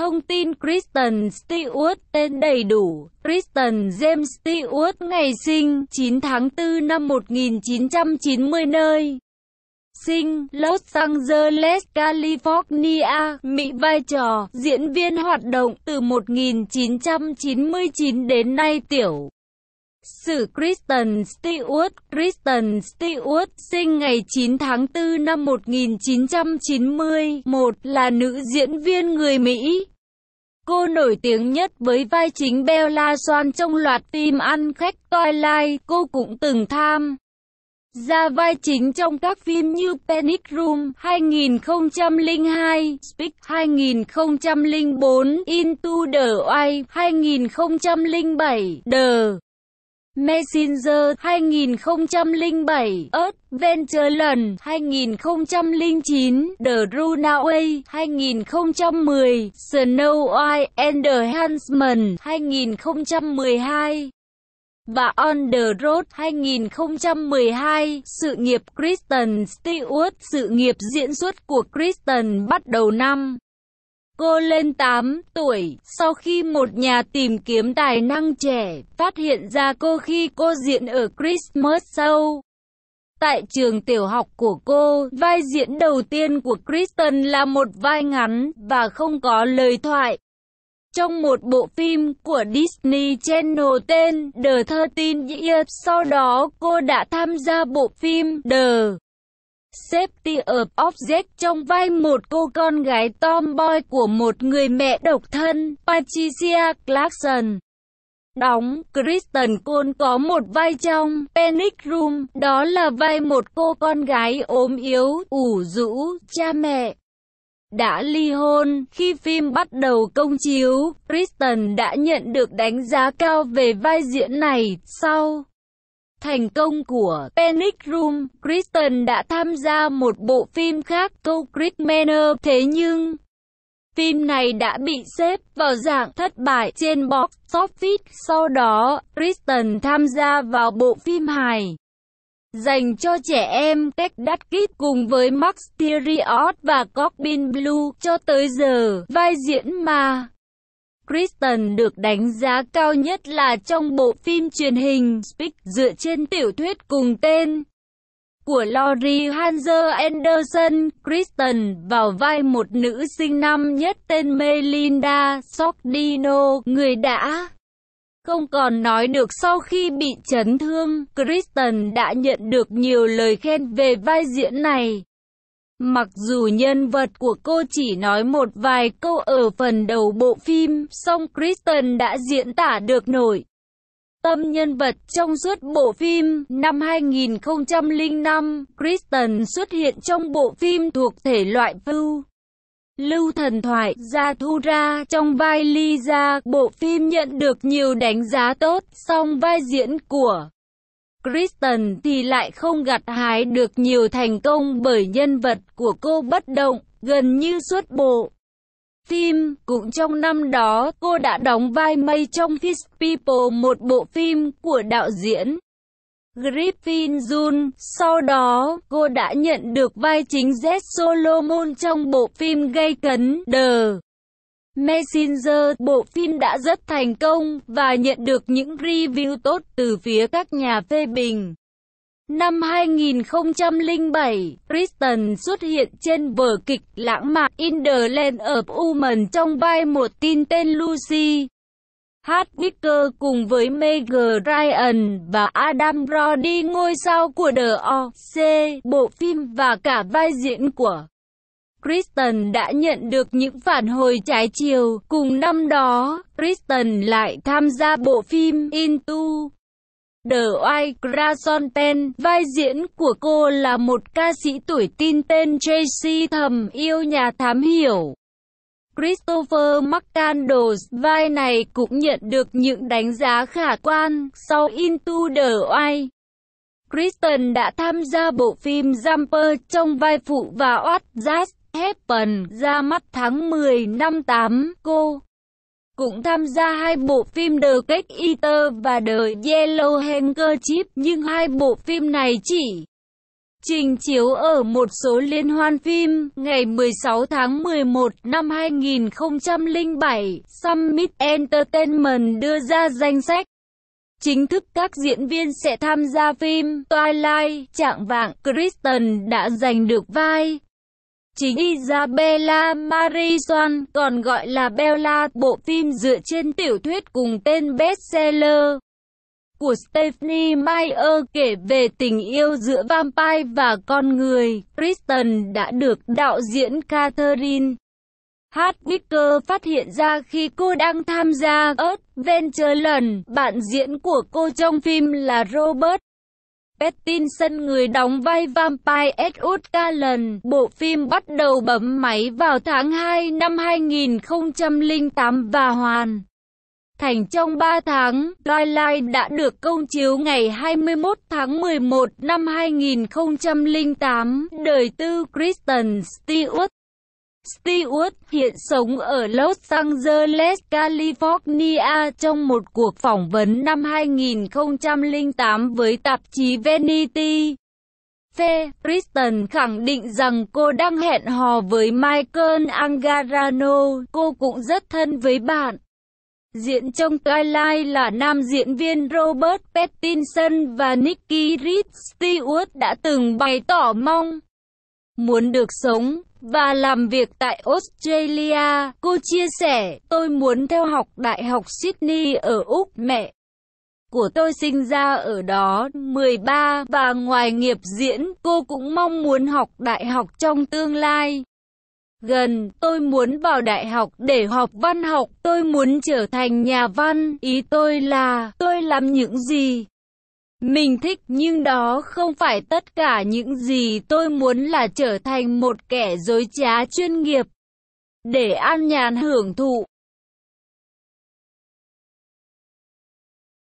thông tin Kristen Stewart tên đầy đủ, Kristen James Stewart ngày sinh 9 tháng 4 năm 1990 nơi sinh Los Angeles, California, Mỹ vai trò diễn viên hoạt động từ 1999 đến nay tiểu Sử Kristen Stewart Kristen Stewart sinh ngày 9 tháng 4 năm 1991 là nữ diễn viên người Mỹ. Cô nổi tiếng nhất với vai chính Bella Swan trong loạt phim Ăn khách Twilight, cô cũng từng tham gia vai chính trong các phim như Panic Room 2002, Speak 2004, Into the Wild 2007, The Messenger 2007, Adventure lần 2009, The Runaway 2010, Snow White and the Huntsman 2012 và On the Road 2012, sự nghiệp Kristen Stewart, sự nghiệp diễn xuất của Kristen bắt đầu năm Cô lên 8 tuổi, sau khi một nhà tìm kiếm tài năng trẻ, phát hiện ra cô khi cô diễn ở Christmas Show. Tại trường tiểu học của cô, vai diễn đầu tiên của Kristen là một vai ngắn và không có lời thoại. Trong một bộ phim của Disney Channel tên The Thirteen Years, sau đó cô đã tham gia bộ phim The Safety of Object trong vai một cô con gái tomboy của một người mẹ độc thân, Patricia Clarkson. Đóng, Kristen cohn có một vai trong Panic Room, đó là vai một cô con gái ốm yếu, ủ rũ, cha mẹ. Đã ly hôn, khi phim bắt đầu công chiếu, Kristen đã nhận được đánh giá cao về vai diễn này, sau thành công của Panic Room, Kristen đã tham gia một bộ phim khác Two Great Manor, thế nhưng phim này đã bị xếp vào dạng thất bại trên box office. Sau đó, Kristen tham gia vào bộ phim hài dành cho trẻ em Tech Đắt Kid cùng với Max Theriot và Corbin Blue cho tới giờ vai diễn mà Kristen được đánh giá cao nhất là trong bộ phim truyền hình Speak dựa trên tiểu thuyết cùng tên của Laurie Hanser Anderson, Kristen vào vai một nữ sinh năm nhất tên Melinda Sordino, người đã không còn nói được sau khi bị chấn thương. Kristen đã nhận được nhiều lời khen về vai diễn này. Mặc dù nhân vật của cô chỉ nói một vài câu ở phần đầu bộ phim, song Kristen đã diễn tả được nổi. Tâm nhân vật trong suốt bộ phim, năm 2005, Kristen xuất hiện trong bộ phim thuộc thể loại vưu. Lưu thần thoại ra thu ra trong vai Lisa, bộ phim nhận được nhiều đánh giá tốt, song vai diễn của Kristen thì lại không gặt hái được nhiều thành công bởi nhân vật của cô bất động, gần như suốt bộ. phim. cũng trong năm đó, cô đã đóng vai mây trong Fish People, một bộ phim của đạo diễn Griffin Jun. Sau đó, cô đã nhận được vai chính Z Solomon trong bộ phim Gây Cấn, The Messenger, bộ phim đã rất thành công và nhận được những review tốt từ phía các nhà phê bình. Năm 2007, Kristen xuất hiện trên vở kịch lãng mạn In the Land of Women trong vai một tin tên Lucy. Hatwicker cùng với Meg Ryan và Adam Brody ngôi sao của The O.C. bộ phim và cả vai diễn của Kristen đã nhận được những phản hồi trái chiều. Cùng năm đó, Kristen lại tham gia bộ phim Into The White Crescent Pen. Vai diễn của cô là một ca sĩ tuổi tin tên Tracy thầm yêu nhà thám hiểu. Christopher McCandles, vai này cũng nhận được những đánh giá khả quan sau Into the Wild. Kristen đã tham gia bộ phim Jumper trong vai phụ và What Just Happen ra mắt tháng 10 năm 8, cô cũng tham gia hai bộ phim The Cake Eater và The Yellow Handkerchief, nhưng hai bộ phim này chỉ trình chiếu ở một số liên hoan phim. Ngày 16 tháng 11 năm 2007, Summit Entertainment đưa ra danh sách Chính thức các diễn viên sẽ tham gia phim Twilight, Trạng vạng Kristen đã giành được vai chính Isabella Marison còn gọi là Bella, bộ phim dựa trên tiểu thuyết cùng tên bestseller của Stephanie Meyer kể về tình yêu giữa vampire và con người. Kristen đã được đạo diễn Catherine Hatwicker phát hiện ra khi cô đang tham gia Earth Venture lần. Bạn diễn của cô trong phim là Robert Pattinson người đóng vai Vampire Edward Cullen. Bộ phim bắt đầu bấm máy vào tháng 2 năm 2008 và hoàn thành trong 3 tháng. Twilight đã được công chiếu ngày 21 tháng 11 năm 2008. Đời tư Kristen Stewart Stewart hiện sống ở Los Angeles, California trong một cuộc phỏng vấn năm 2008 với tạp chí Vanity. Fair Kristen khẳng định rằng cô đang hẹn hò với Michael Angarano, cô cũng rất thân với bạn. Diễn trong Twilight là nam diễn viên Robert Pattinson và Nicky Reed Stewart đã từng bày tỏ mong Muốn được sống và làm việc tại Australia, cô chia sẻ, tôi muốn theo học Đại học Sydney ở Úc mẹ. Của tôi sinh ra ở đó, 13, và ngoài nghiệp diễn, cô cũng mong muốn học đại học trong tương lai gần, tôi muốn vào đại học để học văn học, tôi muốn trở thành nhà văn, ý tôi là, tôi làm những gì mình thích nhưng đó không phải tất cả những gì tôi muốn là trở thành một kẻ dối trá chuyên nghiệp. Để an nhàn hưởng thụ,